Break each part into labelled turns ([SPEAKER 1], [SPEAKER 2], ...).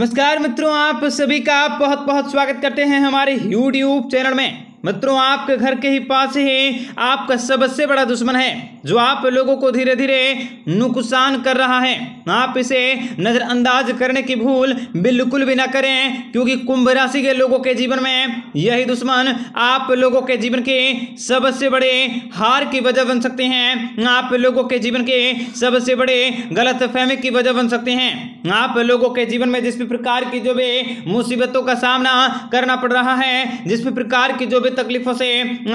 [SPEAKER 1] नमस्कार मित्रों आप सभी का बहुत बहुत स्वागत करते हैं हमारे यूट्यूब चैनल में मित्रों आपके घर के ही पास ही आपका सबसे बड़ा दुश्मन है जो आप लोगों को धीरे धीरे नुकसान कर रहा है आप इसे नज़रअंदाज करने की भूल बिल्कुल भी ना करें क्योंकि कुंभ राशि के लोगों के जीवन में यही दुश्मन आप लोगों के जीवन के सबसे बड़े हार की वजह बन सकते हैं आप लोगों के जीवन के सबसे बड़े गलत की वजह बन सकते हैं आप लोगों के जीवन में जिस भी प्रकार की जो भी मुसीबतों का सामना करना पड़ रहा है जिस भी प्रकार की जो भी भी तकलीफों से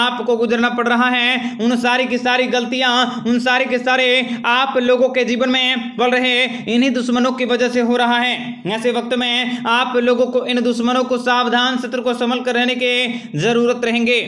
[SPEAKER 1] आपको गुजरना पड़ रहा है उन सारी की सारी गलतियां उन सारे के सारे आप लोगों के जीवन में पल रहे इन्हीं दुश्मनों की वजह से हो रहा है ऐसे वक्त में आप लोगों को इन दुश्मनों को सावधान सत्र को संभल कर रहने के जरूरत रहेंगे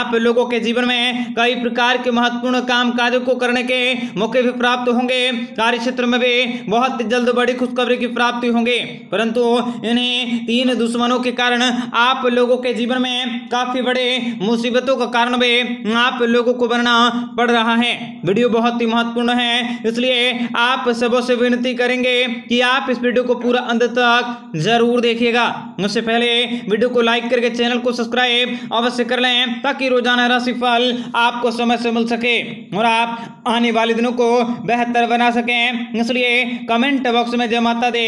[SPEAKER 1] आप लोगों के जीवन में कई प्रकार के महत्वपूर्ण काम कार्यों को करने के मौके भी प्राप्त होंगे कार्य क्षेत्र में भी बहुत जल्द बड़ी खुशखबरी की प्राप्ति होंगे परंतु इन्हीं तीन दुश्मनों के कारण आप लोगों के जीवन में काफी बड़े मुसीबतों का कारण भी आप लोगों को बनना पड़ रहा है वीडियो बहुत ही महत्वपूर्ण है इसलिए आप सबों से विनती करेंगे कि आप इस वीडियो को पूरा अंत तक जरूर देखिएगा उससे पहले वीडियो को लाइक करके चैनल को सब्सक्राइब अवश्य कर लें ताकि रोजाना राशि फल आपको समय से मिल सके और आप आने वाले दिनों को बेहतर बना सकें इसलिए कमेंट बॉक्स में जमाता दे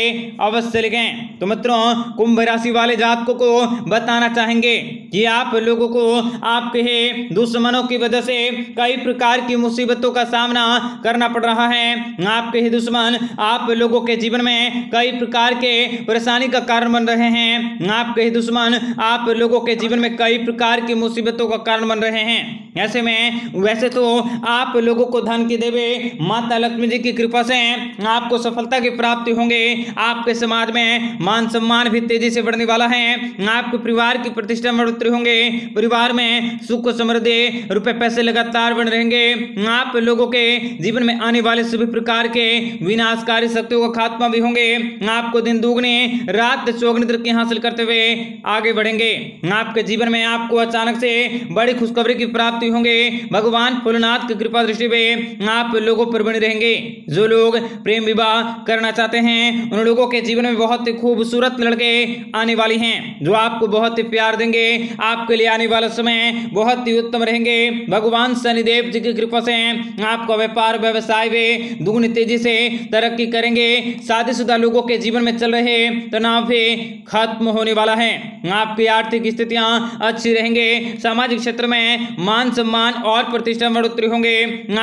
[SPEAKER 1] अवश्य लिखें तो मित्रों कुंभ राशि वाले जातकों को बताना चाहेंगे कि आप लोगों को आपके दुश्मनों की वजह से कई प्रकार की मुसीबतों का सामना करना पड़ रहा है आपके ही दुश्मन आप लोगों के जीवन में कई प्रकार के परेशानी का कारण बन रहे हैं आपके ही दुश्मन आप लोगों के जीवन में कई प्रकार की मुसीबतों का कारण बन रहे हैं ऐसे में वैसे तो आप लोगों को धन की देवे माता लक्ष्मी जी की कृपा से आपको सफलता की प्राप्ति होंगे आपके समाज में मान सम्मान भी तेजी से बढ़ने वाला है आपके परिवार की प्रतिष्ठा में बढ़ोतरी होंगे परिवार में सुख समृद्धि रुपए पैसे लगातार बन रहेंगे आप लोगों के जीवन में आने वाले सभी प्रकार के विनाशकारी शक्तियों का खात्मा भी होंगे आपको दिन दुगने रात चौगनी तरक्की हासिल करते हुए आगे बढ़ेंगे आपके जीवन में आपको अचानक से बड़ी खुशखबरी की प्राप्ति होंगे भगवान भोलेनाथ की कृपा दृष्टि पे आप लोगों पर बने रहेंगे जो लोग प्रेम विवाह करना चाहते हैं उन लोगों के जीवन में बहुत ही खूबसूरत लड़के आने वाली हैं जो आपको बहुत ही प्यार देंगे आपके लिए आने वाला समय बहुत ही उत्तम रहेंगे भगवान शनिदेव जी की कृपा से आपका व्यापार व्यवसाय वे दुगुनी तेजी से तरक्की करेंगे शादीशुदा लोगों के जीवन में चल रहे तनाव भी खत्म होने वाला है आपकी आर्थिक स्थितियां अच्छी रहेंगे सामाजिक क्षेत्र में मान सम्मान और प्रतिष्ठा बढ़ोतरी होंगे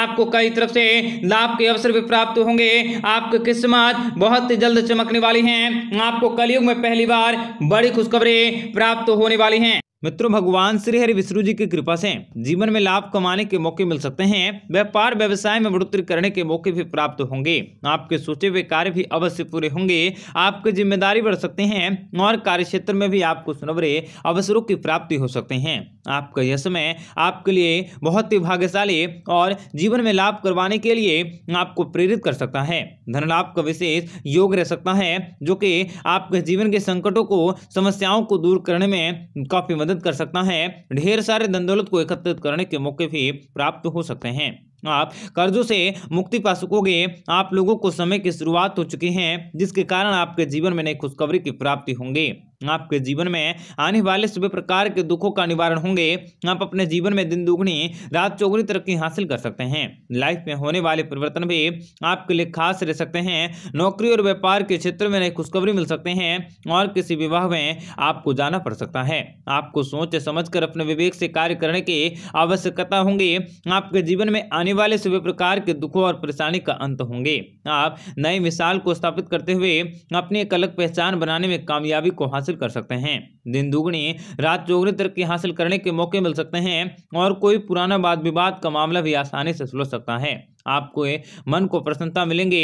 [SPEAKER 1] आपको कई तरफ से लाभ के अवसर भी प्राप्त होंगे आपकी किस्मत बहुत जल्द चमकने वाली है आपको कलयुग में पहली बार बड़ी खुशखबरी प्राप्त होने वाली है मित्रों भगवान श्री हरि विष्णु जी की कृपा से जीवन में लाभ कमाने के मौके मिल सकते हैं व्यापार व्यवसाय में बढ़ोतरी करने के मौके भी प्राप्त होंगे आपके सोचे हुए कार्य भी अवश्य पूरे होंगे आपकी जिम्मेदारी बढ़ सकते हैं और कार्य क्षेत्र में भी आपको सुनवरे अवसरों की प्राप्ति हो सकते हैं आपका यह समय आपके लिए बहुत ही भाग्यशाली और जीवन में लाभ करवाने के लिए आपको प्रेरित कर सकता है धन लाभ का विशेष योग रह सकता है जो कि आपके जीवन के संकटों को समस्याओं को दूर करने में काफ़ी मदद कर सकता है ढेर सारे धन दौलत को एकत्रित करने के मौके भी प्राप्त हो सकते हैं आप कर्जों से मुक्ति पा सकोगे आप लोगों को समय की शुरुआत हो चुकी है जिसके कारण आपके जीवन में नई खुशखबरी की प्राप्ति होंगे आपके जीवन में आने वाले सभी प्रकार के दुखों का निवारण होंगे आप अपने जीवन में दिन दुगनी रात चौगुनी तरक्की हासिल कर सकते हैं लाइफ में होने वाले परिवर्तन भी आपके लिए खास रह सकते हैं नौकरी और व्यापार के क्षेत्र में नई खुशखबरी मिल सकते हैं और किसी विवाह में आपको जाना पड़ सकता है आपको सोच समझ कर अपने विवेक से कार्य करने की आवश्यकता होंगी आपके जीवन में आने आने वाले सभी प्रकार के दुखों और परेशानी का अंत होंगे आप नए मिसाल को स्थापित करते हुए अपनी एक अलग पहचान बनाने में कामयाबी को हासिल कर सकते हैं दिन दुगनी रात चौगनी तरक्की हासिल करने के मौके मिल सकते हैं और कोई पुराना वाद विवाद का मामला भी आसानी से सुलझ सकता है आपको मन को प्रसन्नता मिलेंगे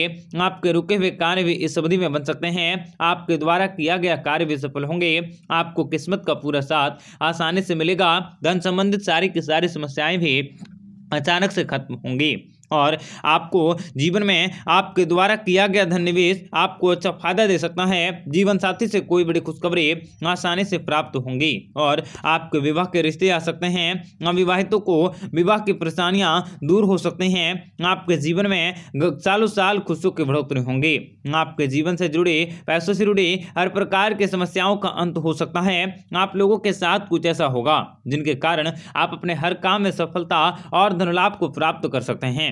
[SPEAKER 1] आपके रुके हुए कार्य भी इस अवधि में बन सकते हैं आपके द्वारा किया गया कार्य भी सफल होंगे आपको किस्मत का पूरा साथ आसानी से मिलेगा धन संबंधित सारी की सारी समस्याएं भी अचानक से खत्म होंगी और आपको जीवन में आपके द्वारा किया गया धन निवेश आपको अच्छा फायदा दे सकता है जीवन साथी से कोई बड़ी खुशखबरी आसानी से प्राप्त होंगी और आपके विवाह के रिश्ते आ सकते हैं अविवाहितों को विवाह की परेशानियां दूर हो सकते हैं आपके जीवन में सालों साल खुशियों की बढ़ोतरी होंगी आपके जीवन से जुड़े पैसों से जुड़े हर प्रकार के समस्याओं का अंत हो सकता है आप लोगों के साथ कुछ ऐसा होगा जिनके कारण आप अपने हर काम में सफलता और धनलाभ को प्राप्त कर सकते हैं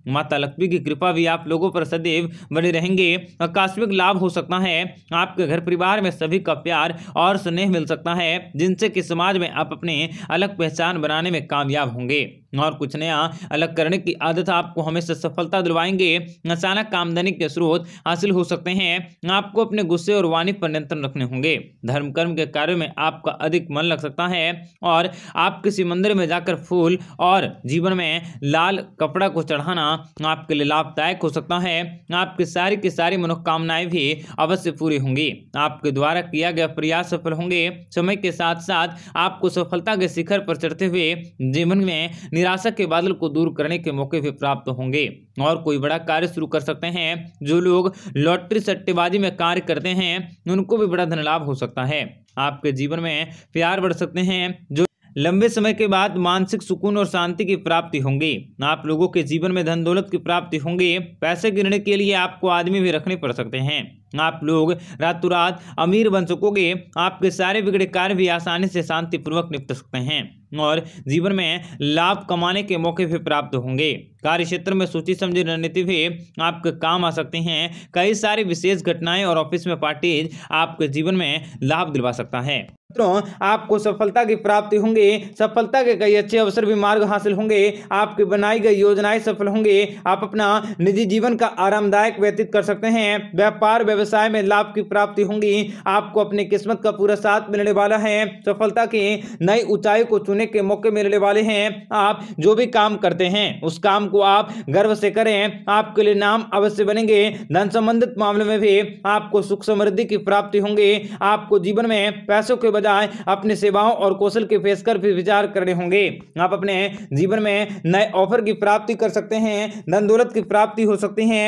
[SPEAKER 1] माता लक्ष्मी की कृपा भी आप लोगों पर सदैव बने रहेंगे आकस्मिक लाभ हो सकता है आपके घर परिवार में सभी का प्यार और स्नेह मिल सकता है जिनसे कि समाज में आप अपने अलग पहचान बनाने में कामयाब होंगे और कुछ नया अलग करने की आदत आपको हमेशा सफलता दिलवाएंगे अचानक आमदनी के स्रोत हासिल हो सकते हैं आपको अपने गुस्से और वाणी पर नियंत्रण रखने होंगे धर्म कर्म के कार्यों में आपका अधिक मन लग सकता है और आप किसी मंदिर में जाकर फूल और जीवन में लाल कपड़ा को चढ़ाना करना आपके लिए लाभदायक हो सकता है आपकी सारी की सारी मनोकामनाएं भी अवश्य पूरी होंगी आपके द्वारा किया गया प्रयास सफल होंगे समय के साथ साथ आपको सफलता के शिखर पर चढ़ते हुए जीवन में निराशा के बादल को दूर करने के मौके भी प्राप्त होंगे और कोई बड़ा कार्य शुरू कर सकते हैं जो लोग लॉटरी सट्टेबाजी में कार्य करते हैं उनको भी बड़ा धन लाभ हो सकता है आपके जीवन में प्यार बढ़ सकते हैं जो लंबे समय के बाद मानसिक सुकून और शांति की प्राप्ति होंगी आप लोगों के जीवन में धन दौलत की प्राप्ति होंगी पैसे गिरने के लिए आपको आदमी भी रखने पड़ सकते हैं आप लोग रातों रात अमीर बन सकोगे आपके सारे बिगड़े कार्य भी आसानी से शांतिपूर्वक निपट सकते हैं और जीवन में लाभ कमाने के मौके भी प्राप्त होंगे कार्य क्षेत्र में सोची समझी रणनीति भी आपके काम आ सकती हैं कई सारी विशेष घटनाएं और ऑफिस में पार्टीज आपके जीवन में लाभ दिलवा सकता है मित्रों आपको सफलता की प्राप्ति होंगे सफलता के कई अच्छे अवसर भी मार्ग हासिल होंगे आपकी बनाई गई योजनाएं सफल होंगे आप अपना निजी जीवन का आरामदायक व्यतीत कर सकते हैं व्यापार व्यवसाय में लाभ की प्राप्ति होंगी आपको अपनी किस्मत का पूरा साथ मिलने वाला है सफलता की नई ऊंचाई को चुने के मौके मिलने वाले हैं आप जो भी काम करते हैं उस काम को आप गर्व से करें आपके लिए नाम अवश्य बनेंगे धन संबंधित मामले में भी आपको सुख समृद्धि की प्राप्ति होंगे आपको जीवन में पैसों के बजाय अपने सेवाओं और कौशल के पेश कर भी विचार करने होंगे आप अपने जीवन में नए ऑफर की प्राप्ति कर सकते हैं धन दौलत की प्राप्ति हो सकती है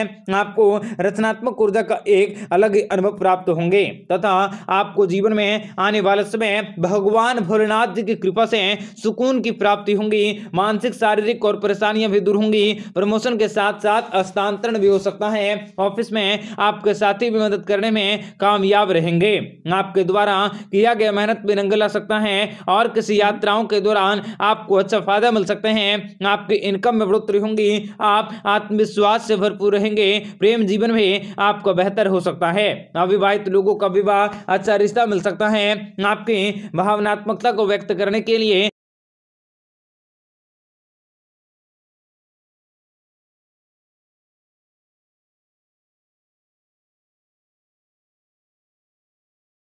[SPEAKER 1] आपको रचनात्मक ऊर्जा का एक अलग अनुभव प्राप्त होंगे तथा आपको जीवन में आने वाले समय भगवान भोलेनाथ जी की कृपा से सुकून की प्राप्ति होंगी मानसिक शारीरिक और परेशानियां भी दूर होंगी प्रमोशन के साथ साथ हस्तांतरण भी हो सकता है ऑफिस में आपके साथी भी मदद करने में कामयाब रहेंगे आपके द्वारा किया गया मेहनत भी रंग ला सकता है और किसी यात्राओं के दौरान आपको अच्छा फायदा मिल सकते हैं आपकी इनकम में बढ़ोतरी होंगी आप आत्मविश्वास से भरपूर रहेंगे प्रेम जीवन में आपका बेहतर हो सकता है अविवाहित लोगों का विवाह अच्छा रिश्ता मिल सकता है आपकी भावनात्मकता को व्यक्त करने के लिए